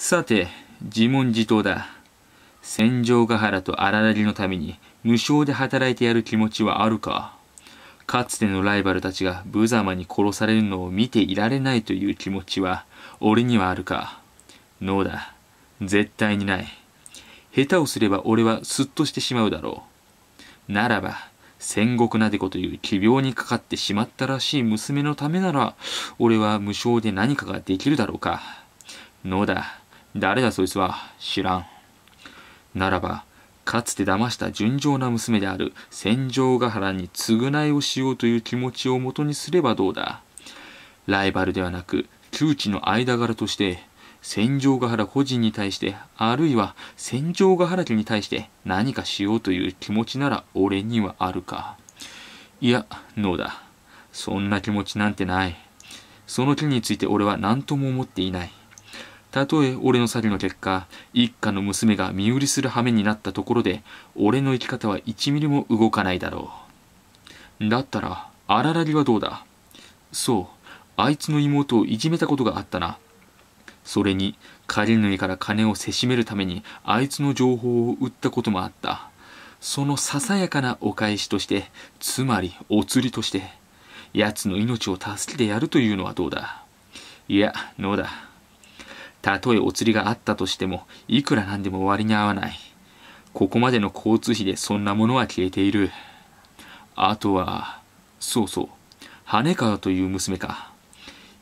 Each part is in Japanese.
さて、自問自答だ。戦場ヶ原と荒りのために無償で働いてやる気持ちはあるかかつてのライバルたちが無様に殺されるのを見ていられないという気持ちは俺にはあるかノーだ。絶対にない。下手をすれば俺はすっとしてしまうだろう。ならば、戦国なでこという奇病にかかってしまったらしい娘のためなら、俺は無償で何かができるだろうか。のだ。誰だそいつは知らん。ならば、かつて騙した純情な娘である戦場ヶ原に償いをしようという気持ちをもとにすればどうだ。ライバルではなく、窮地の間柄として、戦場ヶ原個人に対して、あるいは戦場ヶ原家に対して何かしようという気持ちなら俺にはあるか。いや、ノーだ。そんな気持ちなんてない。その件について俺は何とも思っていない。たとえ俺の詐欺の結果、一家の娘が身売りする羽目になったところで、俺の生き方は1ミリも動かないだろう。だったら、荒らぎはどうだそう、あいつの妹をいじめたことがあったな。それに、借り家から金をせしめるために、あいつの情報を売ったこともあった。そのささやかなお返しとして、つまりお釣りとして、奴の命を助けてやるというのはどうだいや、のだ。たとえお釣りがあったとしても、いくらなんでも割に合わない。ここまでの交通費でそんなものは消えている。あとは、そうそう、羽川という娘か。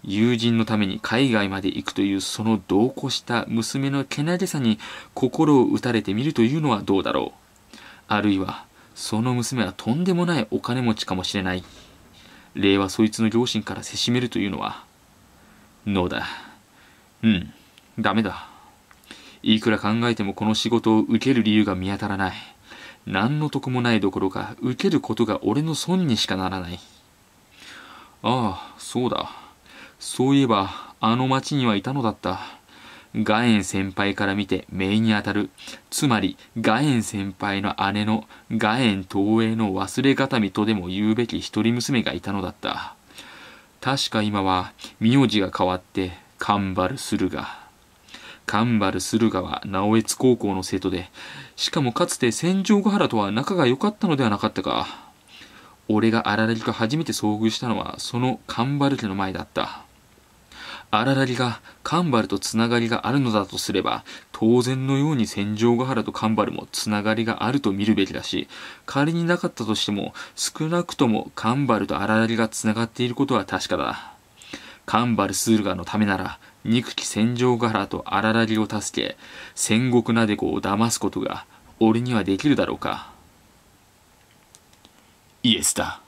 友人のために海外まで行くというその同行した娘のけなげさに心を打たれてみるというのはどうだろう。あるいは、その娘はとんでもないお金持ちかもしれない。礼はそいつの両親からせしめるというのは。のだ。うん。ダメだ。いくら考えてもこの仕事を受ける理由が見当たらない。何の得もないどころか、受けることが俺の損にしかならない。ああ、そうだ。そういえば、あの町にはいたのだった。岩塩先輩から見て姪にあたる。つまり、岩塩先輩の姉の岩塩東映の忘れがたみとでも言うべき一人娘がいたのだった。確か今は、名字が変わって、カンバルするが。バル駿河は直江津高校の生徒で、しかもかつて戦場ヶ原とは仲が良かったのではなかったか。俺が荒木と初めて遭遇したのは、そのカンバル家の前だった。荒木がカンバルとつながりがあるのだとすれば、当然のように戦場ヶ原とカンバルもつながりがあると見るべきだし、仮になかったとしても、少なくともカンバルと荒木がつながっていることは確かだ。カンバル駿河のためなら憎き戦場ヶ原と荒らぎを助け、戦国なでこを騙すことが、俺にはできるだろうか。イエスだ。